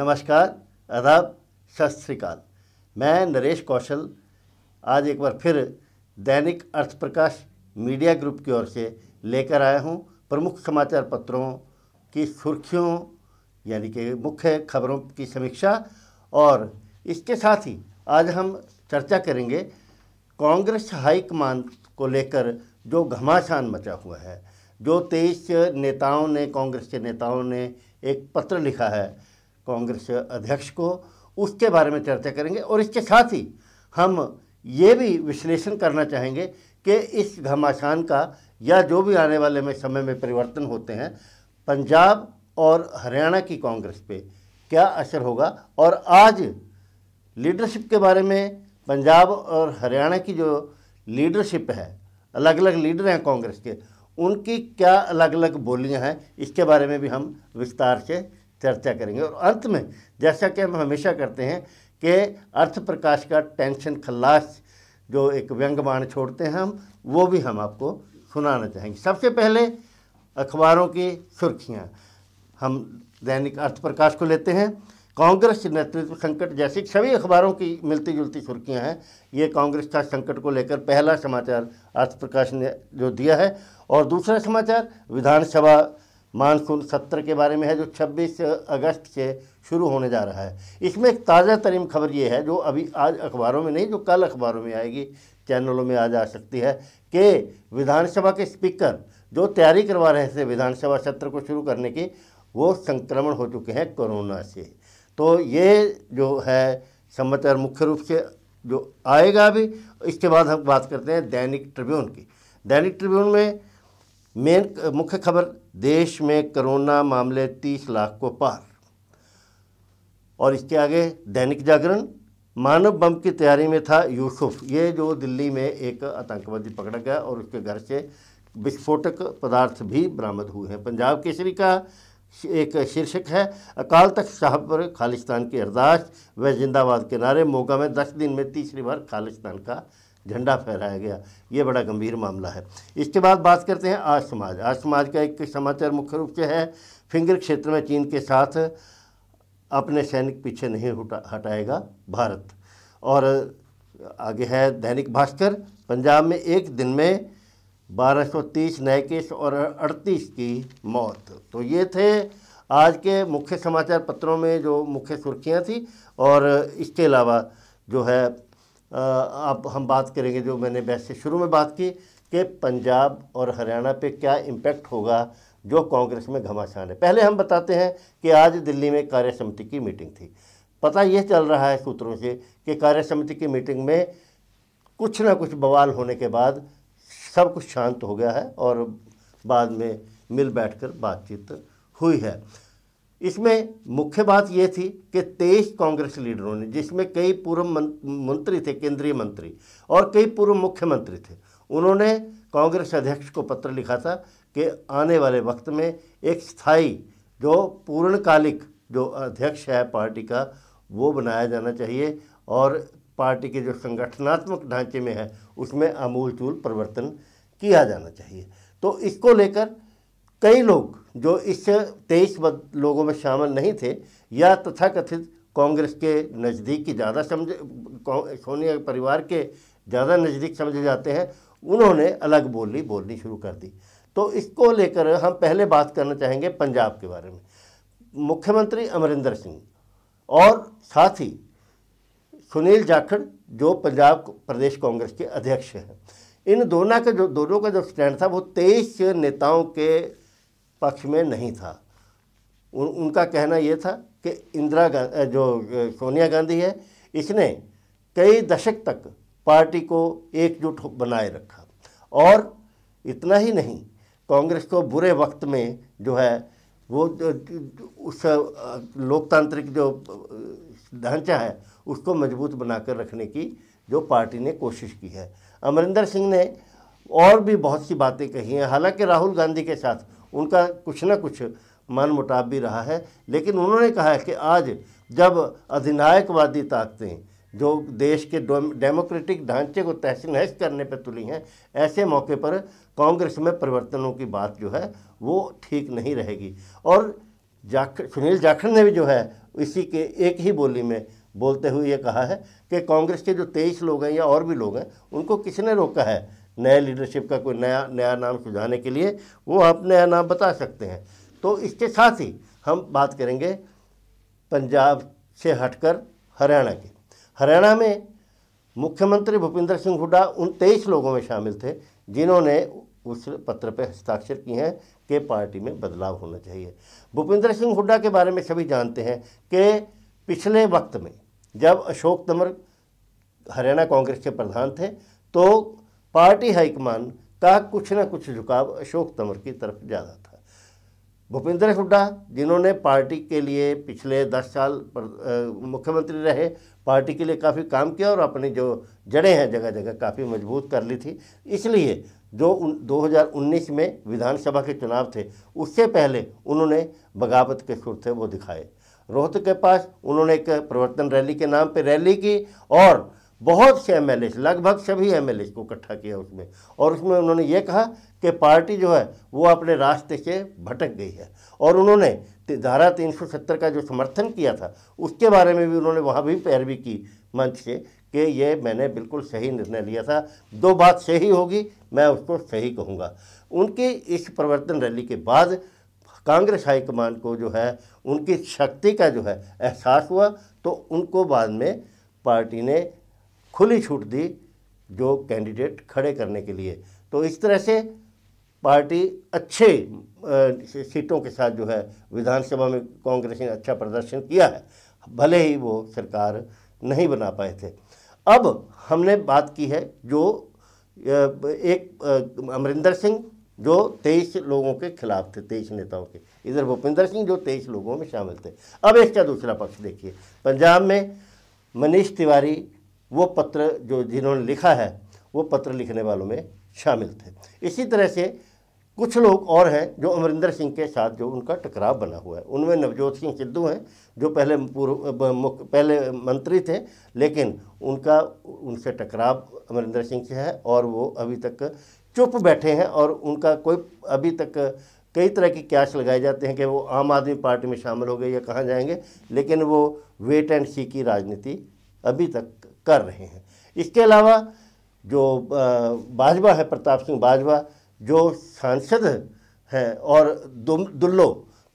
नमस्कार आदाब सत श्रीकाल मैं नरेश कौशल आज एक बार फिर दैनिक अर्थप्रकाश मीडिया ग्रुप की ओर से लेकर आया हूँ प्रमुख समाचार पत्रों की सुर्खियों यानी कि मुख्य खबरों की समीक्षा और इसके साथ ही आज हम चर्चा करेंगे कांग्रेस हाईकमान को लेकर जो घमासान मचा हुआ है जो तेईस नेताओं ने कांग्रेस के नेताओं ने एक पत्र लिखा है कांग्रेस अध्यक्ष को उसके बारे में चर्चा करेंगे और इसके साथ ही हम ये भी विश्लेषण करना चाहेंगे कि इस घमासान का या जो भी आने वाले में समय में परिवर्तन होते हैं पंजाब और हरियाणा की कांग्रेस पे क्या असर होगा और आज लीडरशिप के बारे में पंजाब और हरियाणा की जो लीडरशिप है अलग अलग लीडर हैं कांग्रेस के उनकी क्या अलग अलग बोलियां हैं इसके बारे में भी हम विस्तार से चर्चा करेंगे और अंत में जैसा कि हम हमेशा करते हैं कि अर्थ प्रकाश का टेंशन खल्लास जो एक बाण छोड़ते हैं हम वो भी हम आपको सुनाना चाहेंगे सबसे पहले अखबारों की सुर्खियाँ हम दैनिक अर्थ प्रकाश को लेते हैं कांग्रेस नेतृत्व संकट जैसी सभी अखबारों की मिलती जुलती सुर्खियां हैं ये कांग्रेस का संकट को लेकर पहला समाचार अर्थ प्रकाश ने जो दिया है और दूसरा समाचार विधानसभा मानसून सत्र के बारे में है जो 26 अगस्त से शुरू होने जा रहा है इसमें एक ताज़ा तरीन खबर ये है जो अभी आज अखबारों में नहीं जो कल अखबारों में आएगी चैनलों में आज आ सकती है कि विधानसभा के स्पीकर जो तैयारी करवा रहे थे विधानसभा सत्र को शुरू करने की वो संक्रमण हो चुके हैं कोरोना से तो ये जो है समाचार मुख्य रूप से जो आएगा अभी इसके बाद हम बात करते हैं दैनिक ट्रिब्यून की दैनिक ट्रिब्यून में मेन मुख्य खबर देश में कोरोना मामले तीस लाख को पार और इसके आगे दैनिक जागरण मानव बम की तैयारी में था यूसुफ ये जो दिल्ली में एक आतंकवादी पकड़ा गया और उसके घर से विस्फोटक पदार्थ भी बरामद हुए हैं पंजाब केसरी का एक शीर्षक है अकाल तख्त साहब पर खालिस्तान की अरदास व जिंदाबाद के नारे मोगा में दस दिन में तीसरी बार खालिस्तान का झंडा फहराया गया ये बड़ा गंभीर मामला है इसके बाद बात करते हैं आज समाज आज समाज का एक समाचार मुख्य रूप से है फिंगर क्षेत्र में चीन के साथ अपने सैनिक पीछे नहीं हटाएगा भारत और आगे है दैनिक भास्कर पंजाब में एक दिन में 1230 नए केस और 38 की मौत तो ये थे आज के मुख्य समाचार पत्रों में जो मुख्य सुर्खियां थी और इसके अलावा जो है अब हम बात करेंगे जो मैंने वैसे शुरू में बात की कि पंजाब और हरियाणा पे क्या इम्पैक्ट होगा जो कांग्रेस में घमासान है पहले हम बताते हैं कि आज दिल्ली में कार्य समिति की मीटिंग थी पता यह चल रहा है सूत्रों से कि कार्य समिति की मीटिंग में कुछ ना कुछ बवाल होने के बाद सब कुछ शांत हो गया है और बाद में मिल बैठकर बातचीत हुई है इसमें मुख्य बात यह थी कि तेईस कांग्रेस लीडरों ने जिसमें कई पूर्व मंत्री थे केंद्रीय मंत्री और कई पूर्व मुख्यमंत्री थे उन्होंने कांग्रेस अध्यक्ष को पत्र लिखा था कि आने वाले वक्त में एक स्थाई जो पूर्णकालिक जो अध्यक्ष है पार्टी का वो बनाया जाना चाहिए और पार्टी के जो संगठनात्मक ढांचे में है उसमें आमूलचूल परिवर्तन किया जाना चाहिए तो इसको लेकर कई लोग जो इस तेईस लोगों में शामिल नहीं थे या तथाकथित कांग्रेस के नज़दीकी ज़्यादा समझे सोनिया परिवार के ज़्यादा नज़दीक समझे जाते हैं उन्होंने अलग बोली बोलनी शुरू कर दी तो इसको लेकर हम पहले बात करना चाहेंगे पंजाब के बारे में मुख्यमंत्री अमरिंदर सिंह और साथ ही सुनील जाखड़ जो पंजाब प्रदेश कांग्रेस के अध्यक्ष हैं इन दोनों का जो दोनों का जो स्टैंड था वो तेईस नेताओं के पक्ष में नहीं था उन, उनका कहना ये था कि इंदिरा गांधी जो सोनिया गांधी है इसने कई दशक तक पार्टी को एकजुट बनाए रखा और इतना ही नहीं कांग्रेस को बुरे वक्त में जो है वो जो, उस लोकतांत्रिक जो ढांचा है उसको मजबूत बनाकर रखने की जो पार्टी ने कोशिश की है अमरिंदर सिंह ने और भी बहुत सी बातें कही हैं हालांकि राहुल गांधी के साथ उनका कुछ ना कुछ मन मुटाव भी रहा है लेकिन उन्होंने कहा है कि आज जब अधिनायकवादी ताकतें जो देश के डेमोक्रेटिक ढांचे को तहस नहस करने पर तुली हैं ऐसे मौके पर कांग्रेस में परिवर्तनों की बात जो है वो ठीक नहीं रहेगी और जाख सुनील जाखड़ ने भी जो है इसी के एक ही बोली में बोलते हुए ये कहा है कि कांग्रेस के जो तेईस लोग हैं या और भी लोग हैं उनको किसने रोका है नए लीडरशिप का कोई नया नया नाम सुझाने के लिए वो आप नया नाम बता सकते हैं तो इसके साथ ही हम बात करेंगे पंजाब से हटकर हरियाणा की हरियाणा में मुख्यमंत्री भूपेंद्र सिंह हुड्डा उन तेईस लोगों में शामिल थे जिन्होंने उस पत्र पर हस्ताक्षर किए हैं कि पार्टी में बदलाव होना चाहिए भूपेंद्र सिंह हुड्डा के बारे में सभी जानते हैं कि पिछले वक्त में जब अशोक तंवर हरियाणा कांग्रेस के प्रधान थे तो पार्टी हाईकमान का कुछ ना कुछ झुकाव अशोक तंवर की तरफ ज़्यादा था भूपेंद्र हुड्डा जिन्होंने पार्टी के लिए पिछले दस साल मुख्यमंत्री रहे पार्टी के लिए काफ़ी काम किया और अपनी जो जड़ें हैं जगह जगह काफ़ी मजबूत कर ली थी इसलिए जो उन 2019 में विधानसभा के चुनाव थे उससे पहले उन्होंने बगावत के सुर थे वो दिखाए रोहतक के पास उन्होंने एक प्रवर्तन रैली के नाम पर रैली की और बहुत से एम लगभग सभी एम को इकट्ठा किया उसमें और उसमें उन्होंने ये कहा कि पार्टी जो है वो अपने रास्ते से भटक गई है और उन्होंने धारा 370 का जो समर्थन किया था उसके बारे में भी उन्होंने वहाँ भी पैरवी की मंच से कि ये मैंने बिल्कुल सही निर्णय लिया था दो बात सही होगी मैं उसको सही कहूँगा उनकी इस प्रवर्तन रैली के बाद कांग्रेस हाईकमान को जो है उनकी शक्ति का जो है एहसास हुआ तो उनको बाद में पार्टी ने खुली छूट दी जो कैंडिडेट खड़े करने के लिए तो इस तरह से पार्टी अच्छे सीटों के साथ जो है विधानसभा में कांग्रेस ने अच्छा प्रदर्शन किया है भले ही वो सरकार नहीं बना पाए थे अब हमने बात की है जो एक अमरिंदर सिंह जो तेईस लोगों के खिलाफ थे तेईस नेताओं के इधर भूपिंदर सिंह जो तेईस लोगों में शामिल थे अब इसका दूसरा पक्ष देखिए पंजाब में मनीष तिवारी वो पत्र जो जिन्होंने लिखा है वो पत्र लिखने वालों में शामिल थे इसी तरह से कुछ लोग और हैं जो अमरिंदर सिंह के साथ जो उनका टकराव बना हुआ है उनमें नवजोत सिंह सिद्धू हैं जो पहले पूर्व पहले मंत्री थे लेकिन उनका उनसे टकराव अमरिंदर सिंह से है और वो अभी तक चुप बैठे हैं और उनका कोई अभी तक कई तरह की क्याश लगाए जाते हैं कि वो आम आदमी पार्टी में शामिल हो गए या कहाँ जाएंगे लेकिन वो वेट एंड सी की राजनीति अभी तक कर रहे हैं इसके अलावा जो बाजवा है प्रताप सिंह बाजवा जो सांसद हैं और दुल्लो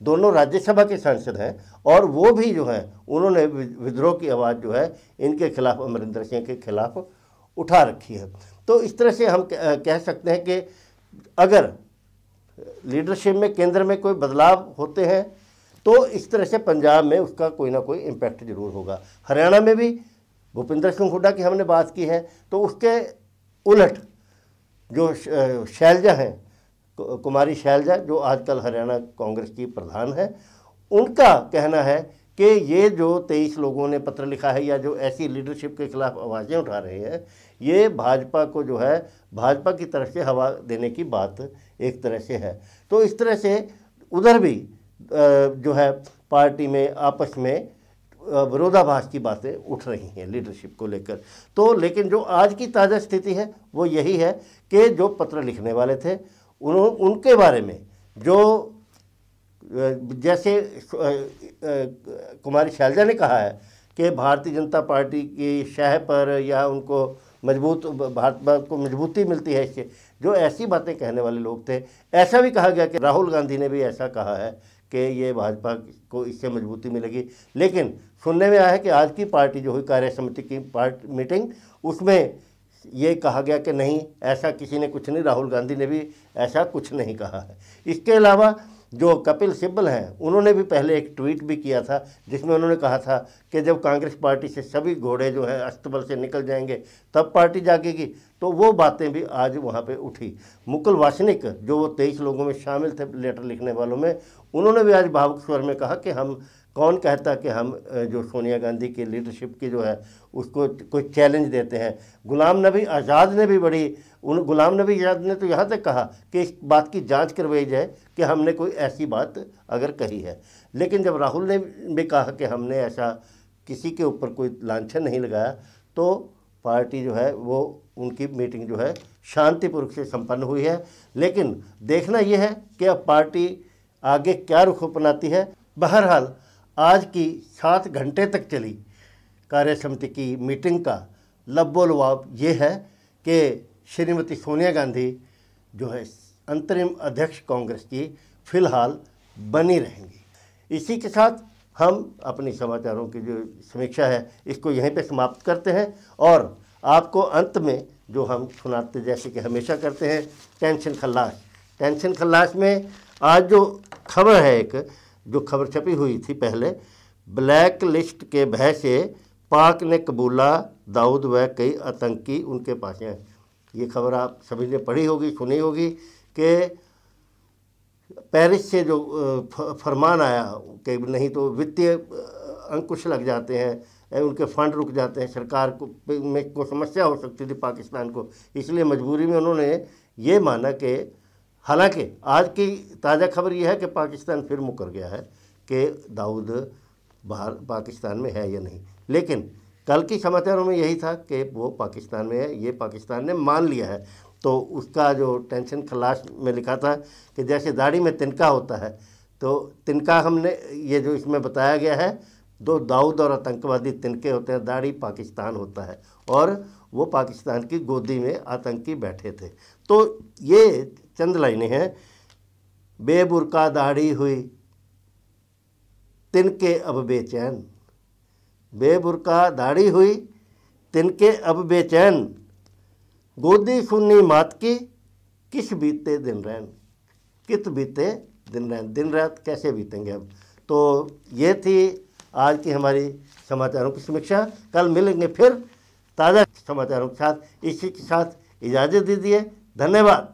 दोनों राज्यसभा के सांसद हैं और वो भी जो है उन्होंने विद्रोह की आवाज़ जो है इनके खिलाफ अमरिंदर सिंह के खिलाफ उठा रखी है तो इस तरह से हम कह सकते हैं कि अगर लीडरशिप में केंद्र में कोई बदलाव होते हैं तो इस तरह से पंजाब में उसका कोई ना कोई इम्पैक्ट जरूर होगा हरियाणा में भी भूपिंदर सिंह हुड्डा की हमने बात की है तो उसके उलट जो शैलजा हैं कुमारी शैलजा जो आजकल हरियाणा कांग्रेस की प्रधान है उनका कहना है कि ये जो तेईस लोगों ने पत्र लिखा है या जो ऐसी लीडरशिप के खिलाफ आवाज़ें उठा रहे हैं ये भाजपा को जो है भाजपा की तरफ से हवा देने की बात एक तरह से है तो इस तरह से उधर भी जो है पार्टी में आपस में विरोधाभास की बातें उठ रही हैं लीडरशिप को लेकर तो लेकिन जो आज की ताज़ा स्थिति है वो यही है कि जो पत्र लिखने वाले थे उन उनके बारे में जो जैसे कुमारी शैलजा ने कहा है कि भारतीय जनता पार्टी की शह पर या उनको मजबूत भारत को मजबूती मिलती है इससे जो ऐसी बातें कहने वाले लोग थे ऐसा भी कहा गया कि राहुल गांधी ने भी ऐसा कहा है कि ये भाजपा को इससे मजबूती मिलेगी लेकिन सुनने में आया है कि आज की पार्टी जो हुई कार्य समिति की पार्ट मीटिंग उसमें ये कहा गया कि नहीं ऐसा किसी ने कुछ नहीं राहुल गांधी ने भी ऐसा कुछ नहीं कहा है इसके अलावा जो कपिल सिब्बल हैं उन्होंने भी पहले एक ट्वीट भी किया था जिसमें उन्होंने कहा था कि जब कांग्रेस पार्टी से सभी घोड़े जो हैं अस्तबल से निकल जाएंगे तब पार्टी जागेगी तो वो बातें भी आज वहाँ पे उठी मुकुल वासनिक जो वो तेईस लोगों में शामिल थे लेटर लिखने वालों में उन्होंने भी आज भावुक स्वर में कहा कि हम कौन कहता कि हम जो सोनिया गांधी की लीडरशिप की जो है उसको कोई चैलेंज देते हैं गुलाम नबी आज़ाद ने भी बड़ी उन गुलाम नबी आज़ाद ने तो यहाँ तक कहा कि इस बात की जांच करवाई जाए कि हमने कोई ऐसी बात अगर कही है लेकिन जब राहुल ने भी कहा कि हमने ऐसा किसी के ऊपर कोई लाछन नहीं लगाया तो पार्टी जो है वो उनकी मीटिंग जो है शांतिपूर्वक से संपन्न हुई है लेकिन देखना यह है कि अब पार्टी आगे क्या रुख अपनाती है बहरहाल आज की सात घंटे तक चली कार्य समिति की मीटिंग का लब्बो लवाब ये है कि श्रीमती सोनिया गांधी जो है अंतरिम अध्यक्ष कांग्रेस की फिलहाल बनी रहेंगी इसी के साथ हम अपने समाचारों की जो समीक्षा है इसको यहीं पे समाप्त करते हैं और आपको अंत में जो हम सुनाते जैसे कि हमेशा करते हैं टेंशन खल्लास टेंशन खल्लास में आज जो खबर है एक जो खबर छपी हुई थी पहले ब्लैक लिस्ट के भय से पाक ने कबूला दाऊद व कई आतंकी उनके पास हैं ये खबर आप सभी ने पढ़ी होगी सुनी होगी कि पेरिस से जो फरमान आया कि नहीं तो वित्तीय अंकुश लग जाते हैं उनके फंड रुक जाते हैं सरकार को में को समस्या हो सकती थी पाकिस्तान को इसलिए मजबूरी में उन्होंने ये माना कि हालांकि आज की ताज़ा खबर यह है कि पाकिस्तान फिर मुकर गया है कि दाऊद बाहर पाकिस्तान में है या नहीं लेकिन कल की समाचारों में यही था कि वो पाकिस्तान में है ये पाकिस्तान ने मान लिया है तो उसका जो टेंशन खलाश में लिखा था कि जैसे दाढ़ी में तिनका होता है तो तिनका हमने ये जो इसमें बताया गया है दो दाऊद और आतंकवादी तिनके होते हैं दाढ़ी पाकिस्तान होता है और वो पाकिस्तान की गोदी में आतंकी बैठे थे तो ये चंद लाइनें हैं बेबुरका दाढ़ी हुई तिनके अब बेचैन बेबुरका दाढ़ी हुई तिनके अब बेचैन गोदी सुनी मात की किस बीते दिन रहन कित बीते दिन रहन दिन रात कैसे बीतेंगे अब तो ये थी आज की हमारी समाचारों की समीक्षा कल मिलेंगे फिर ताज़ा समाचारों के साथ इसी के साथ इजाज़त दीजिए धन्यवाद